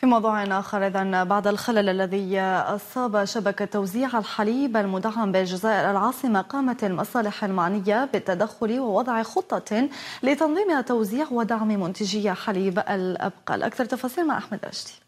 في موضوع آخر إذا بعد الخلل الذي أصاب شبكة توزيع الحليب المدعم بالجزائر العاصمة قامت المصالح المعنية بالتدخل ووضع خطة لتنظيم توزيع ودعم منتجي حليب الأبقال أكثر تفاصيل مع أحمد رشدي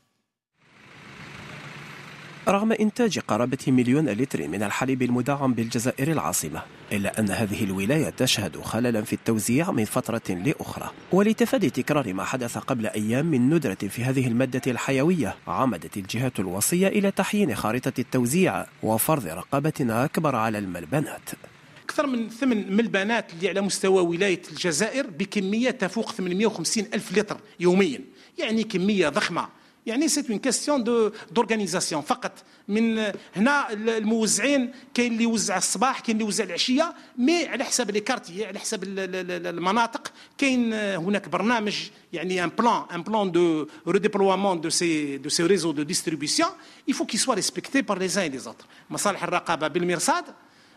رغم إنتاج قرابة مليون لتر من الحليب المدعم بالجزائر العاصمة إلا أن هذه الولاية تشهد خللا في التوزيع من فترة لأخرى ولتفادي تكرار ما حدث قبل أيام من ندرة في هذه المادة الحيوية عمدت الجهات الوصية إلى تحيين خارطة التوزيع وفرض رقابة أكبر على الملبنات أكثر من ثمن ملبنات اللي على مستوى ولاية الجزائر بكمية تفوق 850 ألف لتر يوميا يعني كمية ضخمة يعني سيت اون كيستيون دو دورغانيزاسيون فقط من هنا الموزعين كاين اللي يوزع الصباح كاين اللي يوزع العشيه مي على حسب لي كارتي على حسب المناطق كاين هناك برنامج يعني ان بلان ان بلان دو ريديبلوامون دو سي دو سي ريزو دو ديستريبيسيون يفو كي سوا ريسبكتي بار لي زان uns et مصالح الرقابه بالمرصاد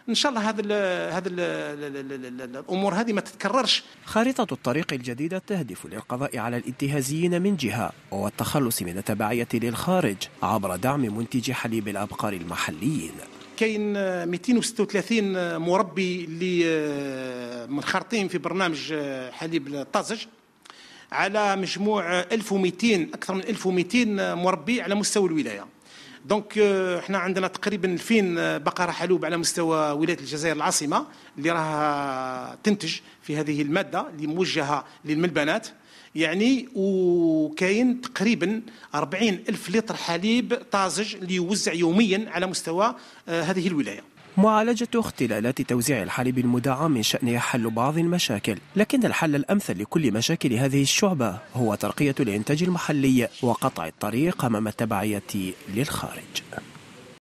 ان شاء الله هذا ال ال الامور هذه ما تتكررش خريطه الطريق الجديده تهدف للقضاء على الانتهازيين من جهه والتخلص من التبعيه للخارج عبر دعم منتجي حليب الابقار المحليين كاين 236 مربي اللي آه، منخرطين في برنامج آه، حليب الطازج على مجموع 1200 اكثر من 1200 مربي على مستوى الولايه دونك euh, احنا عندنا تقريبا 2000 آه، بقره حلوب على مستوى ولايه الجزائر العاصمه اللي راها تنتج في هذه الماده اللي موجهه للملبنات يعني وكاين تقريبا 40 ألف لتر حليب طازج اللي يوزع يوميا على مستوى آه، هذه الولايه معالجة اختلالات توزيع الحليب المدعم من شأنها حل بعض المشاكل لكن الحل الأمثل لكل مشاكل هذه الشعبة هو ترقية الإنتاج المحلي وقطع الطريق أمام التبعية للخارج